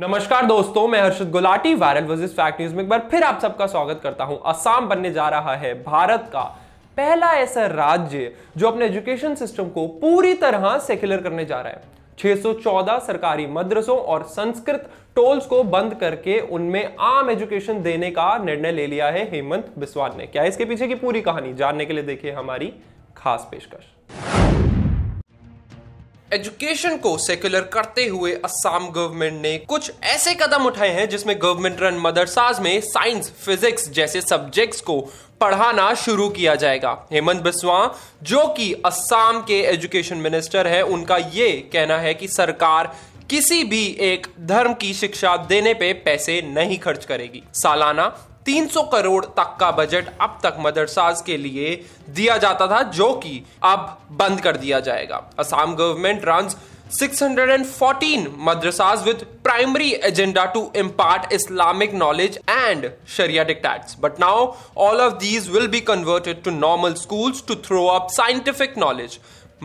नमस्कार दोस्तों मैं Harshad Gulati viral versus fact news में एक बार फिर आप सबका स्वागत करता हूं असम बनने जा रहा है भारत का पहला ऐसा राज्य जो अपने एजुकेशन सिस्टम को पूरी तरह सेक्युलर करने जा रहा है 614 सरकारी मदरसों और संस्कृत टोल्स को बंद करके उनमें आम एजुकेशन देने का निर्णय ले लिया है हेमंत बिस्वाल ने क्या इसके पीछे की पूरी कहानी जानने के लिए देखिए हमारी खास पेशकश एजुकेशन को सेक्युलर करते हुए असम गवर्नमेंट ने कुछ ऐसे कदम उठाए हैं जिसमें गवर्नमेंट रन मदरसाज में साइंस फिजिक्स जैसे सब्जेक्ट्स को पढ़ाना शुरू किया जाएगा हेमंत बिस्वा जो कि असम के एजुकेशन मिनिस्टर है उनका ये कहना है कि सरकार किसी भी एक धर्म की शिक्षा देने पे पैसे नहीं खर्च करेगी सालाना 300 करोड़ तक का बजट अब तक मदरसाज के लिए दिया जाता था जो कि अब बंद कर दिया जाएगा Assam government run 614 madrasas with primary agenda to impart Islamic knowledge and sharia dictates but now all of these will be converted to normal school to throw up scientific knowledge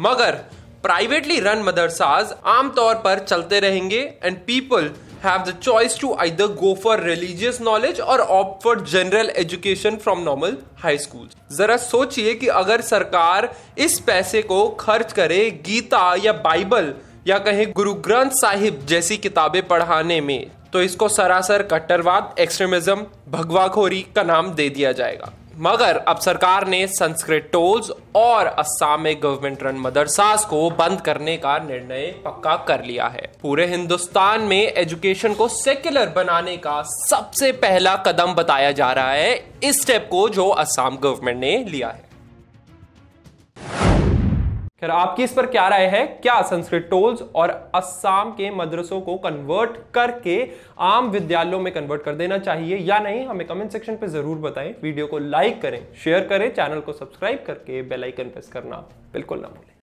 मगर प्राइवेटली रन मदरसाज आमतौर पर चलते रहेंगे and people have the choice to either go for religious knowledge और opt for general education from normal high school जरा सोचिए कि अगर सरकार इस पैसे को खर्च करे गीता या बाइबल या कहें गुरु ग्रंथ साहिब जैसी किताबें पढ़ाने में तो इसको सरासर कट्टरवाद एक्सट्रीमिज्म भगवाखोरी का नाम दे दिया जाएगा मगर अब सरकार ने संस्कृत टोल्स और असम में गवर्नमेंट रन मदरसास को बंद करने का निर्णय पक्का कर लिया है पूरे हिंदुस्तान में एजुकेशन को सेक्युलर बनाने का सबसे पहला कदम बताया जा रहा है इस स्टेप को जो असम गवर्नमेंट ने लिया है खैर आपकी इस पर क्या राय है क्या संस्कृत टोल्स और असम के मदरसों को कन्वर्ट करके आम विद्यालयों में कन्वर्ट कर देना चाहिए या नहीं हमें कमेंट सेक्शन पर जरूर बताएं वीडियो को लाइक करें शेयर करें चैनल को सब्सक्राइब करके बेलाइकन प्रेस करना बिल्कुल ना भूलें